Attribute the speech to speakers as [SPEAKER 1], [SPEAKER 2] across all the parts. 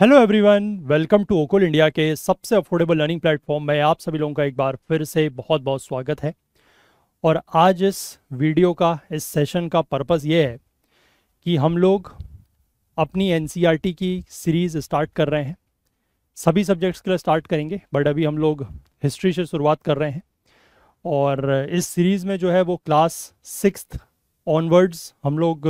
[SPEAKER 1] hello everyone welcome to Okul India के सबसे affordable learning platform में आप सभी लोगों का एक बार फिर से बहुत बहुत स्वागत है और आज इस वीडियो का इस सेशन का पर्पस ये है कि हम लोग अपनी एन e की सीरीज़ स्टार्ट कर रहे हैं सभी सब्जेक्ट्स के लिए स्टार्ट करेंगे बट अभी हम लोग हिस्ट्री से शुरुआत कर रहे हैं और इस सीरीज़ में जो है वो क्लास सिक्स ऑनवर्ड्स हम लोग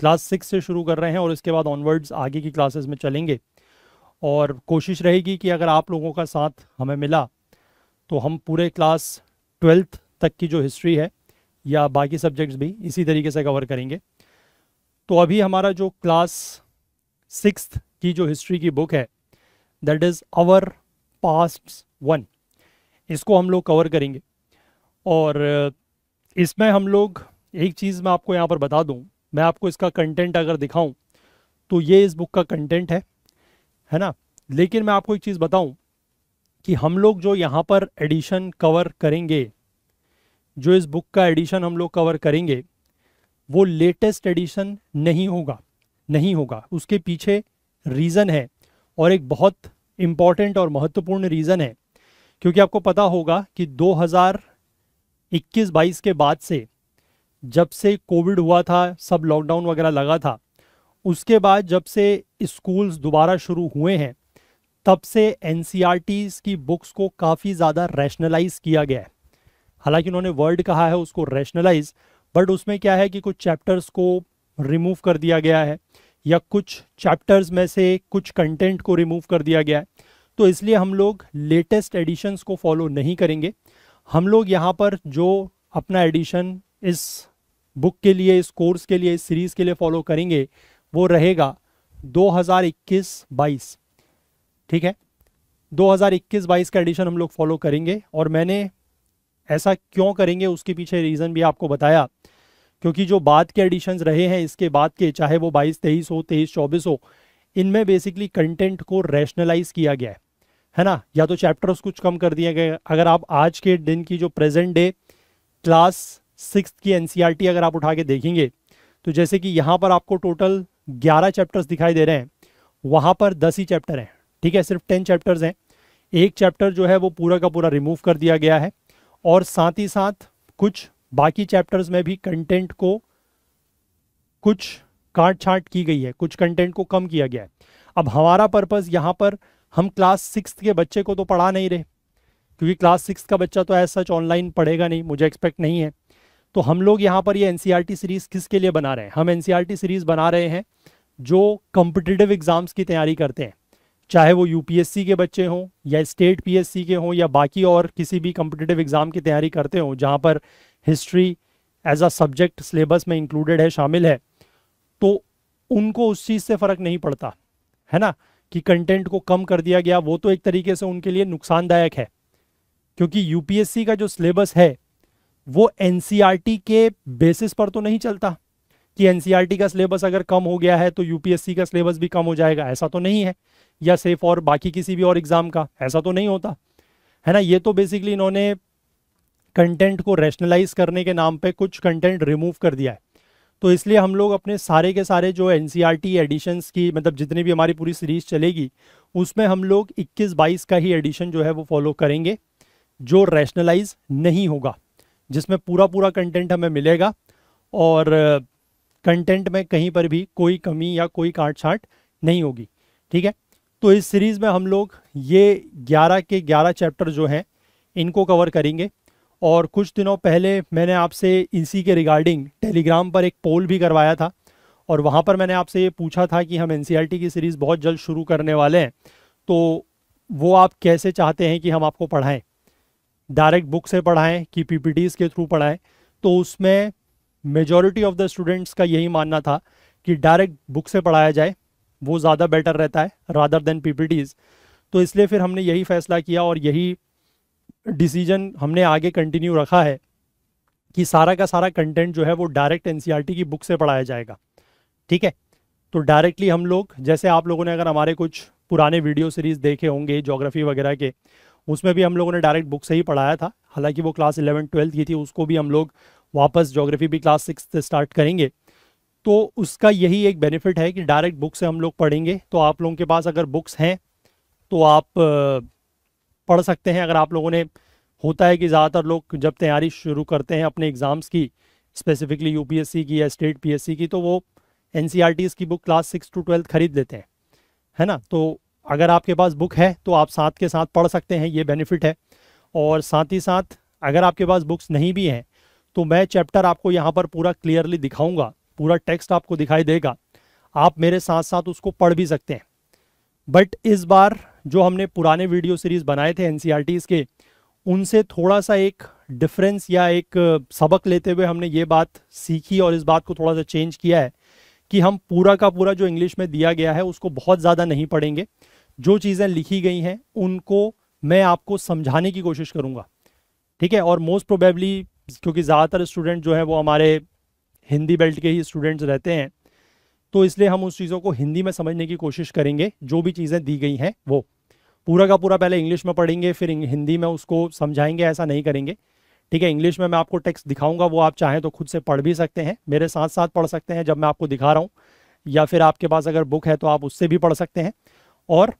[SPEAKER 1] क्लास सिक्स से शुरू कर रहे हैं और इसके बाद ऑनवर्ड्स आगे की क्लासेस में चलेंगे और कोशिश रहेगी कि अगर आप लोगों का साथ हमें मिला तो हम पूरे क्लास ट्वेल्थ तक की जो हिस्ट्री है या बाकी सब्जेक्ट्स भी इसी तरीके से कवर करेंगे तो अभी हमारा जो क्लास सिक्स की जो हिस्ट्री की बुक है that is our past one इसको हम लोग कवर करेंगे और इसमें हम लोग एक चीज़ मैं आपको यहाँ पर बता दूँ मैं आपको इसका कंटेंट अगर दिखाऊं तो ये इस बुक का कंटेंट है है ना लेकिन मैं आपको एक चीज़ बताऊं कि हम लोग जो यहाँ पर एडिशन कवर करेंगे जो इस बुक का एडिशन हम लोग कवर करेंगे वो लेटेस्ट एडिशन नहीं होगा नहीं होगा उसके पीछे रीज़न है और एक बहुत इम्पॉर्टेंट और महत्वपूर्ण रीज़न है क्योंकि आपको पता होगा कि 2021-22 के बाद से जब से कोविड हुआ था सब लॉकडाउन वगैरह लगा था उसके बाद जब से स्कूल्स दोबारा शुरू हुए हैं तब से एन e की बुक्स को काफ़ी ज़्यादा रैशनलाइज किया गया है हालांकि उन्होंने वर्ड कहा है उसको रैशनलाइज बट उसमें क्या है कि कुछ चैप्टर्स को रिमूव कर दिया गया है या कुछ चैप्टर्स में से कुछ कंटेंट को रिमूव कर दिया गया है तो इसलिए हम लोग लेटेस्ट एडिशंस को फॉलो नहीं करेंगे हम लोग यहाँ पर जो अपना एडिशन इस बुक के लिए इस कोर्स के लिए इस सीरीज़ के लिए फॉलो करेंगे वो रहेगा 2021-22 ठीक है 2021-22 का एडिशन हम लोग फॉलो करेंगे और मैंने ऐसा क्यों करेंगे उसके पीछे रीज़न भी आपको बताया क्योंकि जो बाद के एडिशन रहे हैं इसके बाद के चाहे वो बाईस तेईस हो तेईस चौबीस हो इनमें बेसिकली कंटेंट को रैशनलाइज किया गया है है ना या तो चैप्टर्स कुछ कम कर दिए गए अगर आप आज के दिन की जो प्रेजेंट डे क्लास सिक्स की एनसीईआरटी e अगर आप उठा के देखेंगे तो जैसे कि यहाँ पर आपको टोटल ग्यारह चैप्टर्स दिखाई दे रहे हैं वहाँ पर दस ही चैप्टर हैं ठीक है सिर्फ टेन चैप्टर्स हैं एक चैप्टर जो है वो पूरा का पूरा रिमूव कर दिया गया है और साथ ही साथ कुछ बाकी चैप्टर्स में भी कंटेंट को कुछ काट छाट की गई है कुछ कंटेंट को कम किया गया है अब हमारा पर्पज़ यहाँ पर हम क्लास सिक्स के बच्चे को तो पढ़ा नहीं रहे क्योंकि क्लास सिक्स का बच्चा तो ऐसा सच ऑनलाइन पढ़ेगा नहीं मुझे एक्सपेक्ट नहीं है तो हम लोग यहाँ पर ये एन सीरीज़ e किसके लिए बना रहे हैं हम एन सीरीज़ e बना रहे हैं जो कॉम्पिटिटिव एग्ज़ाम्स की तैयारी करते हैं चाहे वो यूपीएससी के बच्चे हों या स्टेट पीएससी के हों या बाकी और किसी भी कॉम्पिटिटिव एग्ज़ाम की तैयारी करते हों जहाँ पर history as a subject syllabus में इंक्लूडेड है शामिल है तो उनको उस चीज़ से फ़र्क नहीं पड़ता है ना कि कंटेंट को कम कर दिया गया वो तो एक तरीके से उनके लिए नुकसानदायक है क्योंकि यूपीएससी का जो सिलेबस है वो एन e के बेसिस पर तो नहीं चलता कि एन e का सिलेबस अगर कम हो गया है तो यूपीएससी का सिलेबस भी कम हो जाएगा ऐसा तो नहीं है या सेफ और बाकी किसी भी और एग्ज़ाम का ऐसा तो नहीं होता है ना ये तो बेसिकली इन्होंने कंटेंट को रैशनलाइज करने के नाम पे कुछ कंटेंट रिमूव कर दिया है तो इसलिए हम लोग अपने सारे के सारे जो एन एडिशंस e की मतलब जितनी भी हमारी पूरी सीरीज चलेगी उसमें हम लोग 21-22 का ही एडिशन जो है वो फॉलो करेंगे जो रैशनलाइज नहीं होगा जिसमें पूरा पूरा कंटेंट हमें मिलेगा और कंटेंट में कहीं पर भी कोई कमी या कोई काट छाट नहीं होगी ठीक है तो इस सीरीज़ में हम लोग ये 11 के 11 चैप्टर जो हैं इनको कवर करेंगे और कुछ दिनों पहले मैंने आपसे इसी के रिगार्डिंग टेलीग्राम पर एक पोल भी करवाया था और वहाँ पर मैंने आपसे ये पूछा था कि हम एन e की सीरीज़ बहुत जल्द शुरू करने वाले हैं तो वो आप कैसे चाहते हैं कि हम आपको पढ़ाएं डायरेक्ट बुक से पढ़ाएं कि पी के थ्रू पढ़ाएं तो उसमें मेजॉरिटी ऑफ द स्टूडेंट्स का यही मानना था कि डायरेक्ट बुक से पढ़ाया जाए वो ज़्यादा बेटर रहता है रादर देन पी तो इसलिए फिर हमने यही फैसला किया और यही डिसीजन हमने आगे कंटिन्यू रखा है कि सारा का सारा कंटेंट जो है वो डायरेक्ट एन e की बुक से पढ़ाया जाएगा ठीक है तो डायरेक्टली हम लोग जैसे आप लोगों ने अगर हमारे कुछ पुराने वीडियो सीरीज़ देखे होंगे जोग्राफी वगैरह के उसमें भी हम लोगों ने डायरेक्ट बुक से ही पढ़ाया था हालांकि वो क्लास इलेवन ट्वेल्थ की थी उसको भी हम लोग वापस जोग्राफी भी क्लास सिक्स से स्टार्ट करेंगे तो उसका यही एक बेनिफिट है कि डायरेक्ट बुक से हम लोग पढ़ेंगे तो आप लोगों के पास अगर बुक्स हैं तो आप पढ़ सकते हैं अगर आप लोगों ने होता है कि ज़्यादातर लोग जब तैयारी शुरू करते हैं अपने एग्ज़ाम्स की स्पेसिफिकली यू की या स्टेट पी की तो वो एन e की book class six to twelfth खरीद लेते हैं है ना तो अगर आपके पास बुक है तो आप साथ के साथ पढ़ सकते हैं ये बेनिफिट है और साथ ही साथ अगर आपके पास बुक्स नहीं भी हैं तो मैं चैप्टर आपको यहाँ पर पूरा क्लियरली दिखाऊंगा पूरा टेक्स्ट आपको दिखाई देगा आप मेरे साथ साथ उसको पढ़ भी सकते हैं बट इस बार जो हमने पुराने वीडियो सीरीज़ बनाए थे एन e के उनसे थोड़ा सा एक डिफरेंस या एक सबक लेते हुए हमने ये बात सीखी और इस बात को थोड़ा सा चेंज किया है कि हम पूरा का पूरा जो इंग्लिश में दिया गया है उसको बहुत ज़्यादा नहीं पढ़ेंगे जो चीज़ें लिखी गई हैं उनको मैं आपको समझाने की कोशिश करूँगा ठीक है और मोस्ट प्रोबेबली क्योंकि ज़्यादातर स्टूडेंट जो है वो हमारे हिंदी बेल्ट के ही स्टूडेंट्स रहते हैं तो इसलिए हम उस चीज़ों को हिंदी में समझने की कोशिश करेंगे जो भी चीज़ें दी गई हैं वो पूरा का पूरा पहले इंग्लिश में पढ़ेंगे फिर हिंदी में उसको समझाएंगे ऐसा नहीं करेंगे ठीक है इंग्लिश में मैं आपको टेक्स्ट दिखाऊंगा वो आप चाहें तो खुद से पढ़ भी सकते हैं मेरे साथ साथ पढ़ सकते हैं जब मैं आपको दिखा रहा हूँ या फिर आपके पास अगर बुक है तो आप उससे भी पढ़ सकते हैं और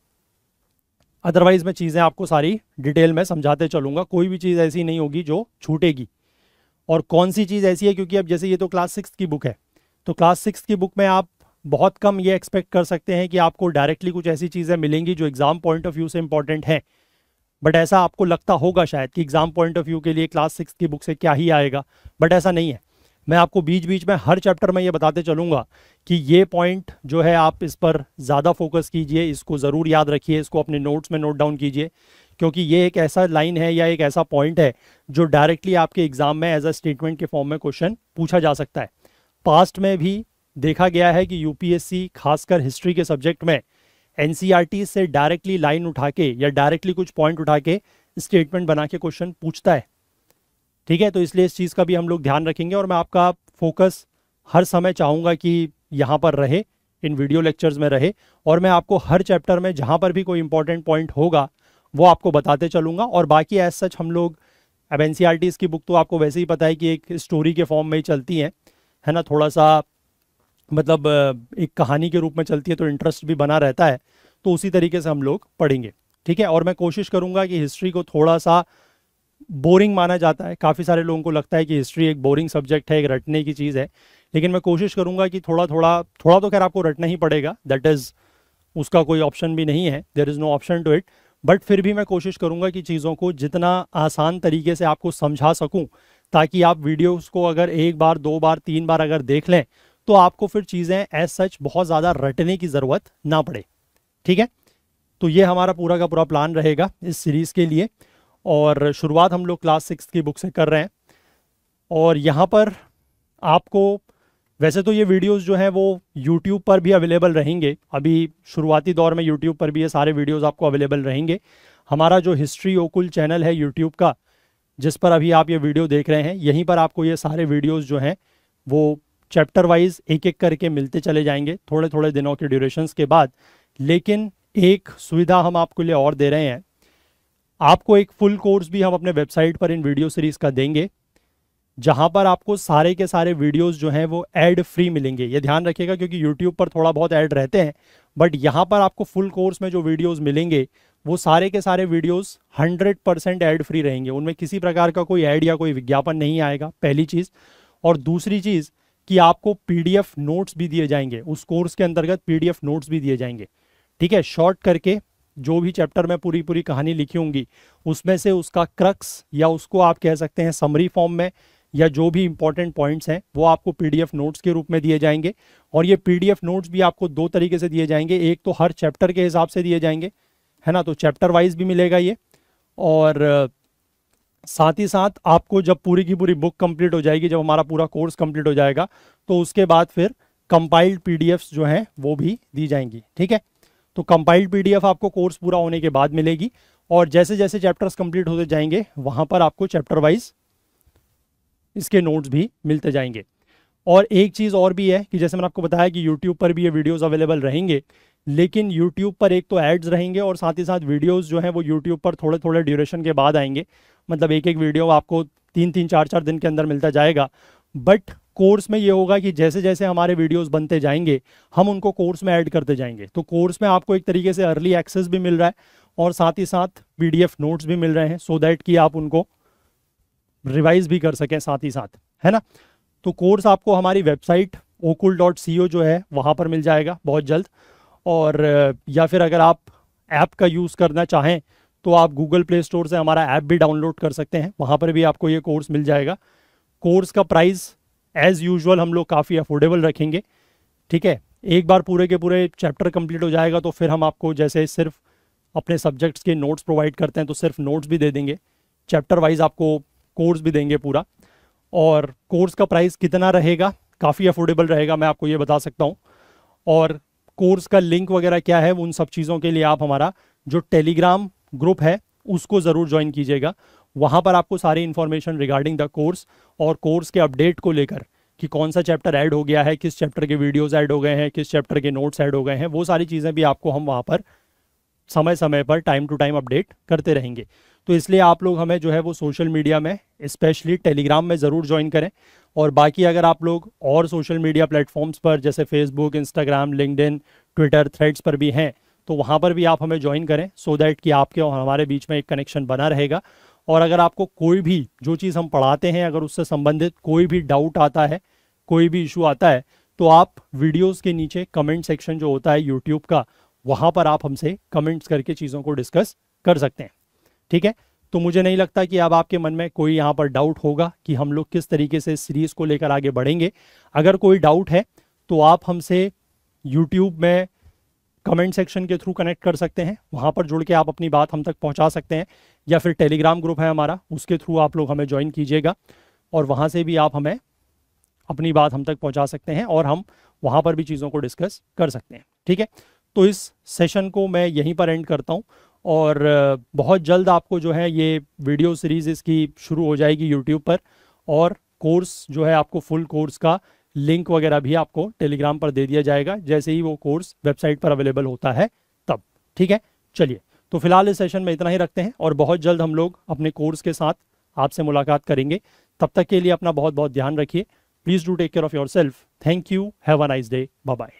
[SPEAKER 1] अदरवाइज़ मैं चीज़ें आपको सारी डिटेल में समझाते चलूंगा कोई भी चीज़ ऐसी नहीं होगी जो छूटेगी और कौन सी चीज़ ऐसी है क्योंकि अब जैसे ये तो क्लास सिक्स की बुक है तो क्लास सिक्स की बुक में आप बहुत कम ये एक्सपेक्ट कर सकते हैं कि आपको डायरेक्टली कुछ ऐसी चीज़ें मिलेंगी जो एग्ज़ाम पॉइंट ऑफ व्यू से इंपॉर्टेंट हैं बट ऐसा आपको लगता होगा शायद कि एग्ज़ाम पॉइंट ऑफ व्यू के लिए क्लास सिक्स की बुक से क्या ही आएगा बट ऐसा नहीं है मैं आपको बीच बीच में हर चैप्टर में ये बताते चलूँगा कि ये पॉइंट जो है आप इस पर ज़्यादा फोकस कीजिए इसको ज़रूर याद रखिए इसको अपने नोट्स में नोट डाउन कीजिए क्योंकि ये एक ऐसा लाइन है या एक ऐसा पॉइंट है जो डायरेक्टली आपके एग्ज़ाम में एज अ स्टेटमेंट के फॉर्म में क्वेश्चन पूछा जा सकता है पास्ट में भी देखा गया है कि यूपीएससी खासकर हिस्ट्री के सब्जेक्ट में एन e से डायरेक्टली लाइन उठा के या डायरेक्टली कुछ पॉइंट उठा के स्टेटमेंट बना के क्वेश्चन पूछता है ठीक है तो इसलिए इस चीज़ का भी हम लोग ध्यान रखेंगे और मैं आपका फोकस हर समय चाहूँगा कि यहाँ पर रहे इन वीडियो लेक्चर्स में रहे और मैं आपको हर चैप्टर में जहाँ पर भी कोई इंपॉर्टेंट पॉइंट होगा वो आपको बताते चलूँगा और बाकी एज सच हम लोग अब एन e की बुक तो आपको वैसे ही पता है कि एक स्टोरी के फॉर्म में ही चलती है है ना थोड़ा सा मतलब एक कहानी के रूप में चलती है तो इंटरेस्ट भी बना रहता है तो उसी तरीके से हम लोग पढ़ेंगे ठीक है और मैं कोशिश करूंगा कि हिस्ट्री को थोड़ा सा बोरिंग माना जाता है काफ़ी सारे लोगों को लगता है कि हिस्ट्री एक बोरिंग सब्जेक्ट है एक रटने की चीज़ है लेकिन मैं कोशिश करूँगा कि थोड़ा थोड़ा थोड़ा तो खैर आपको रटना ही पड़ेगा दैट इज़ उसका कोई ऑप्शन भी नहीं है there is no option to it but फिर भी मैं कोशिश करूँगा कि चीज़ों को जितना आसान तरीके से आपको समझा सकूँ ताकि आप वीडियोज़ को अगर एक बार दो बार तीन बार अगर देख लें तो आपको फिर चीज़ें एज सच बहुत ज़्यादा रटने की ज़रूरत ना पड़े ठीक है तो ये हमारा पूरा का पूरा प्लान रहेगा इस सीरीज़ के लिए और शुरुआत हम लोग क्लास सिक्स की बुक से कर रहे हैं और यहाँ पर आपको वैसे तो ये वीडियोस जो हैं वो यूट्यूब पर भी अवेलेबल रहेंगे अभी शुरुआती दौर में यूट्यूब पर भी ये सारे वीडियोस आपको अवेलेबल रहेंगे हमारा जो हिस्ट्री ओकुल चैनल है यूट्यूब का जिस पर अभी आप ये वीडियो देख रहे हैं यहीं पर आपको ये सारे वीडियोज़ जो हैं वो चैप्टर वाइज एक एक करके मिलते चले जाएंगे थोड़े थोड़े दिनों के ड्यूरेशन के बाद लेकिन एक सुविधा हम आपके लिए और दे रहे हैं आपको एक फुल कोर्स भी हम अपने वेबसाइट पर इन वीडियो सीरीज का देंगे जहां पर आपको सारे के सारे वीडियोस जो हैं वो एड फ्री मिलेंगे ये ध्यान रखिएगा क्योंकि यूट्यूब पर थोड़ा बहुत ऐड रहते हैं बट यहाँ पर आपको फुल कोर्स में जो वीडियोस मिलेंगे वो सारे के सारे वीडियोस 100 परसेंट एड फ्री रहेंगे उनमें किसी प्रकार का कोई ऐड या कोई विज्ञापन नहीं आएगा पहली चीज़ और दूसरी चीज़ कि आपको पीडीएफ नोट्स भी दिए जाएंगे उस कोर्स के अंतर्गत पीडीएफ नोट्स भी दिए जाएंगे ठीक है शॉर्ट करके जो भी चैप्टर में पूरी पूरी कहानी लिखी होंगी उसमें से उसका क्रक्स या उसको आप कह सकते हैं समरी फॉर्म में या जो भी इंपॉर्टेंट पॉइंट्स हैं वो आपको पीडीएफ नोट्स के रूप में दिए जाएंगे और ये पीडीएफ नोट्स भी आपको दो तरीके से दिए जाएंगे एक तो हर चैप्टर के हिसाब से दिए जाएंगे है ना तो चैप्टर वाइज भी मिलेगा ये और साथ ही साथ आपको जब पूरी की पूरी बुक कंप्लीट हो जाएगी जब हमारा पूरा कोर्स कंप्लीट हो जाएगा तो उसके बाद फिर कंपाइल्ड पीडीएफ्स जो हैं वो भी दी जाएंगी ठीक है तो कंपाइल्ड पीडीएफ आपको कोर्स पूरा होने के बाद मिलेगी और जैसे जैसे चैप्टर्स कंप्लीट होते जाएंगे वहां पर आपको चैप्टर वाइज इसके नोट्स भी मिलते जाएंगे और एक चीज़ और भी है कि जैसे मैंने आपको बताया कि यूट्यूब पर भी ये वीडियोज़ अवेलेबल रहेंगे लेकिन यूट्यूब पर एक तो एड्स रहेंगे और साथ ही साथ वीडियोज़ जो हैं वो यूट्यूब पर थोड़े थोड़े ड्यूरेशन के बाद आएंगे मतलब एक एक वीडियो आपको तीन तीन चार चार दिन के अंदर मिलता जाएगा बट कोर्स में ये होगा कि जैसे जैसे हमारे वीडियोस बनते जाएंगे हम उनको कोर्स में ऐड करते जाएंगे तो कोर्स में आपको एक तरीके से अर्ली एक्सेस भी मिल रहा है और साथ ही साथ पीडीएफ नोट्स भी मिल रहे हैं सो दैट कि आप उनको रिवाइज भी कर सकें साथ ही साथ है ना तो कोर्स आपको हमारी वेबसाइट ओकुल डॉट सी ओ जो है वहाँ पर मिल जाएगा बहुत जल्द और या फिर अगर आप ऐप का यूज़ करना चाहें तो आप गूगल प्ले स्टोर से हमारा ऐप भी डाउनलोड कर सकते हैं वहाँ पर भी आपको ये कोर्स मिल जाएगा कोर्स का प्राइस एज़ यूजल हम लोग काफ़ी अफोर्डेबल रखेंगे ठीक है एक बार पूरे के पूरे चैप्टर कम्प्लीट हो जाएगा तो फिर हम आपको जैसे सिर्फ अपने सब्जेक्ट्स के नोट्स प्रोवाइड करते हैं तो सिर्फ नोट्स भी दे देंगे चैप्टर वाइज आपको कोर्स भी देंगे पूरा और कोर्स का प्राइस कितना रहेगा काफ़ी अफोर्डेबल रहेगा मैं आपको ये बता सकता हूँ और कोर्स का लिंक वगैरह क्या है उन सब चीज़ों के लिए आप हमारा जो टेलीग्राम ग्रुप है उसको ज़रूर ज्वाइन कीजिएगा वहाँ पर आपको सारी इन्फॉर्मेशन रिगार्डिंग द कोर्स और कोर्स के अपडेट को लेकर कि कौन सा चैप्टर ऐड हो गया है किस चैप्टर के वीडियोस ऐड हो गए हैं किस चैप्टर के नोट्स ऐड हो गए हैं वो सारी चीज़ें भी आपको हम वहाँ पर समय समय पर टाइम टू टाइम अपडेट करते रहेंगे तो इसलिए आप लोग हमें जो है वो सोशल मीडिया में स्पेशली टेलीग्राम में ज़रूर ज्वाइन करें और बाकी अगर आप लोग और सोशल मीडिया प्लेटफॉर्म्स पर जैसे Facebook Instagram LinkedIn Twitter Threads पर भी हैं तो वहाँ पर भी आप हमें ज्वाइन करें सो so दैट कि आपके और हमारे बीच में एक कनेक्शन बना रहेगा और अगर आपको कोई भी जो चीज़ हम पढ़ाते हैं अगर उससे संबंधित कोई भी डाउट आता है कोई भी इशू आता है तो आप वीडियोस के नीचे कमेंट सेक्शन जो होता है यूट्यूब का वहाँ पर आप हमसे कमेंट्स करके चीज़ों को डिस्कस कर सकते हैं ठीक है तो मुझे नहीं लगता कि अब आपके मन में कोई यहाँ पर डाउट होगा कि हम लोग किस तरीके से सीरीज़ को लेकर आगे बढ़ेंगे अगर कोई डाउट है तो आप हमसे यूट्यूब में कमेंट सेक्शन के थ्रू कनेक्ट कर सकते हैं वहाँ पर जुड़ के आप अपनी बात हम तक पहुँचा सकते हैं या फिर टेलीग्राम ग्रुप है हमारा उसके थ्रू आप लोग हमें ज्वाइन कीजिएगा और वहाँ से भी आप हमें अपनी बात हम तक पहुँचा सकते हैं और हम वहाँ पर भी चीज़ों को डिस्कस कर सकते हैं ठीक है तो इस सेशन को मैं यहीं पर एंड करता हूँ और बहुत जल्द आपको जो है ये वीडियो सीरीज़ इसकी शुरू हो जाएगी यूट्यूब पर और कोर्स जो है आपको फुल कोर्स का लिंक वगैरह भी आपको टेलीग्राम पर दे दिया जाएगा जैसे ही वो कोर्स वेबसाइट पर अवेलेबल होता है तब ठीक है चलिए तो फिलहाल इस सेशन में इतना ही रखते हैं और बहुत जल्द हम लोग अपने कोर्स के साथ आपसे मुलाकात करेंगे तब तक के लिए अपना बहुत बहुत ध्यान रखिए please do take care of yourself thank you have a nice day bye